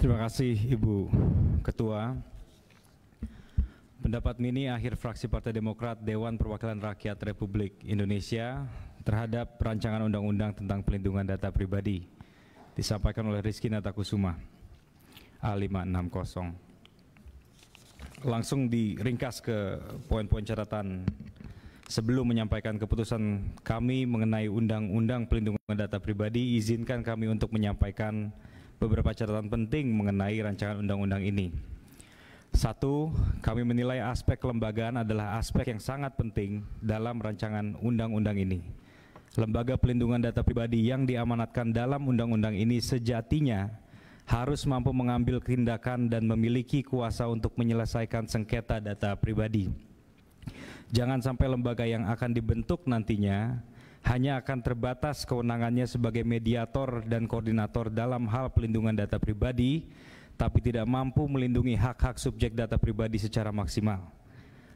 Terima kasih Ibu Ketua. Pendapat mini akhir fraksi Partai Demokrat Dewan Perwakilan Rakyat Republik Indonesia terhadap rancangan undang-undang tentang pelindungan data pribadi disampaikan oleh Rizky Natakusuma A560. Langsung diringkas ke poin-poin catatan sebelum menyampaikan keputusan kami mengenai Undang-Undang Pelindungan Data Pribadi, izinkan kami untuk menyampaikan beberapa catatan penting mengenai rancangan undang-undang ini. Satu, kami menilai aspek kelembagaan adalah aspek yang sangat penting dalam rancangan undang-undang ini. Lembaga pelindungan data pribadi yang diamanatkan dalam undang-undang ini sejatinya harus mampu mengambil tindakan dan memiliki kuasa untuk menyelesaikan sengketa data pribadi. Jangan sampai lembaga yang akan dibentuk nantinya hanya akan terbatas kewenangannya sebagai mediator dan koordinator dalam hal pelindungan data pribadi, tapi tidak mampu melindungi hak-hak subjek data pribadi secara maksimal.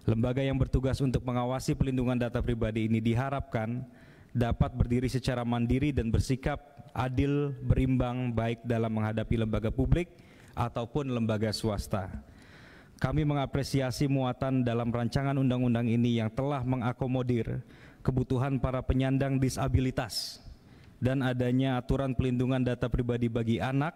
Lembaga yang bertugas untuk mengawasi pelindungan data pribadi ini diharapkan dapat berdiri secara mandiri dan bersikap adil, berimbang, baik dalam menghadapi lembaga publik ataupun lembaga swasta kami mengapresiasi muatan dalam rancangan undang-undang ini yang telah mengakomodir kebutuhan para penyandang disabilitas dan adanya aturan pelindungan data pribadi bagi anak.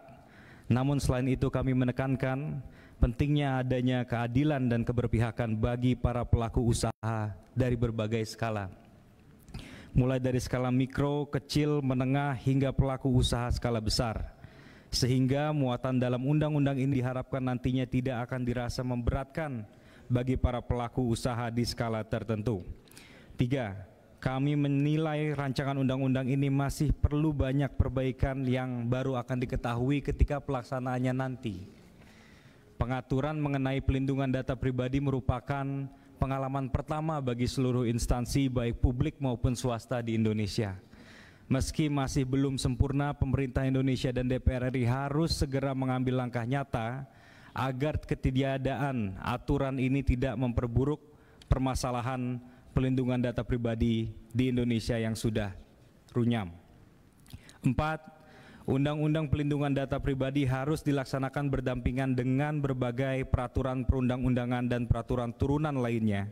Namun selain itu kami menekankan pentingnya adanya keadilan dan keberpihakan bagi para pelaku usaha dari berbagai skala. Mulai dari skala mikro, kecil, menengah hingga pelaku usaha skala besar sehingga muatan dalam undang-undang ini diharapkan nantinya tidak akan dirasa memberatkan bagi para pelaku usaha di skala tertentu. Tiga, kami menilai rancangan undang-undang ini masih perlu banyak perbaikan yang baru akan diketahui ketika pelaksanaannya nanti. Pengaturan mengenai pelindungan data pribadi merupakan pengalaman pertama bagi seluruh instansi baik publik maupun swasta di Indonesia Meski masih belum sempurna, pemerintah Indonesia dan DPR RI harus segera mengambil langkah nyata agar ketiadaan aturan ini tidak memperburuk permasalahan pelindungan data pribadi di Indonesia yang sudah runyam. Empat, Undang-undang pelindungan data pribadi harus dilaksanakan berdampingan dengan berbagai peraturan perundang-undangan dan peraturan turunan lainnya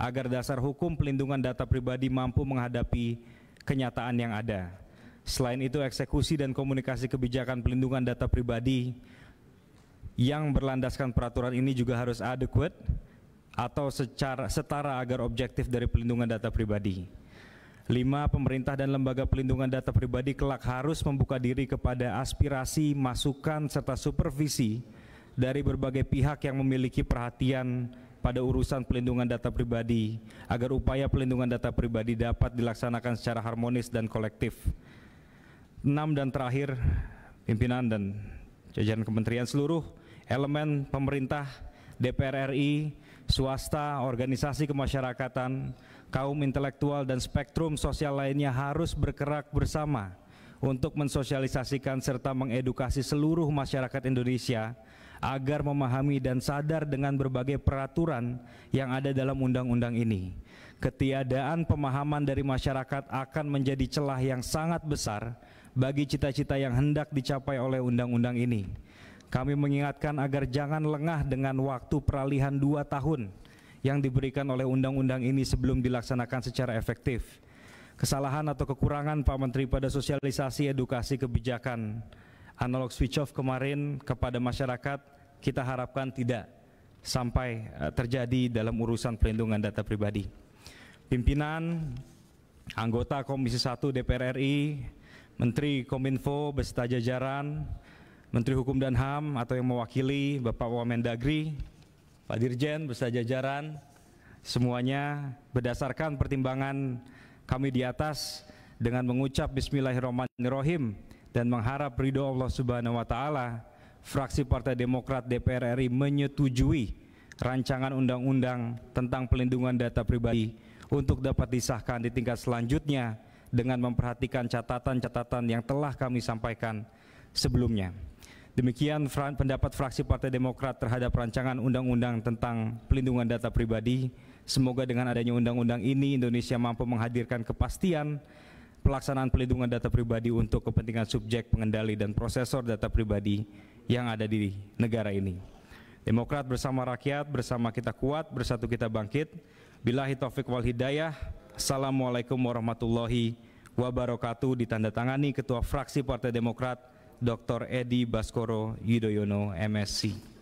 agar dasar hukum pelindungan data pribadi mampu menghadapi kenyataan yang ada. Selain itu, eksekusi dan komunikasi kebijakan pelindungan data pribadi yang berlandaskan peraturan ini juga harus adequate atau secara setara agar objektif dari pelindungan data pribadi. Lima, pemerintah dan lembaga pelindungan data pribadi kelak harus membuka diri kepada aspirasi, masukan, serta supervisi dari berbagai pihak yang memiliki perhatian pada urusan pelindungan data pribadi agar upaya pelindungan data pribadi dapat dilaksanakan secara harmonis dan kolektif. Enam dan terakhir, pimpinan dan jajaran kementerian seluruh elemen pemerintah, DPR RI, swasta, organisasi kemasyarakatan, kaum intelektual dan spektrum sosial lainnya harus bergerak bersama untuk mensosialisasikan serta mengedukasi seluruh masyarakat Indonesia agar memahami dan sadar dengan berbagai peraturan yang ada dalam undang-undang ini. Ketiadaan pemahaman dari masyarakat akan menjadi celah yang sangat besar bagi cita-cita yang hendak dicapai oleh undang-undang ini. Kami mengingatkan agar jangan lengah dengan waktu peralihan dua tahun yang diberikan oleh undang-undang ini sebelum dilaksanakan secara efektif. Kesalahan atau kekurangan Pak Menteri pada sosialisasi edukasi kebijakan analog switch off kemarin kepada masyarakat kita harapkan tidak sampai eh, terjadi dalam urusan pelindungan data pribadi. Pimpinan anggota Komisi 1 DPR RI, Menteri Kominfo beserta jajaran, Menteri Hukum dan HAM atau yang mewakili Bapak Wamendagri, Pak Dirjen beserta jajaran, semuanya berdasarkan pertimbangan kami di atas dengan mengucap bismillahirrahmanirrahim dan mengharap ridho Allah Subhanahu wa taala fraksi Partai Demokrat DPR RI menyetujui rancangan undang-undang tentang pelindungan data pribadi untuk dapat disahkan di tingkat selanjutnya dengan memperhatikan catatan-catatan yang telah kami sampaikan sebelumnya. Demikian pendapat fraksi Partai Demokrat terhadap rancangan undang-undang tentang pelindungan data pribadi. Semoga dengan adanya undang-undang ini Indonesia mampu menghadirkan kepastian pelaksanaan pelindungan data pribadi untuk kepentingan subjek pengendali dan prosesor data pribadi yang ada di negara ini. Demokrat bersama rakyat, bersama kita kuat, bersatu kita bangkit. Bila taufik wal hidayah. Assalamualaikum warahmatullahi wabarakatuh. Ditandatangani Ketua Fraksi Partai Demokrat Dr. Edi Baskoro Yudhoyono MSc.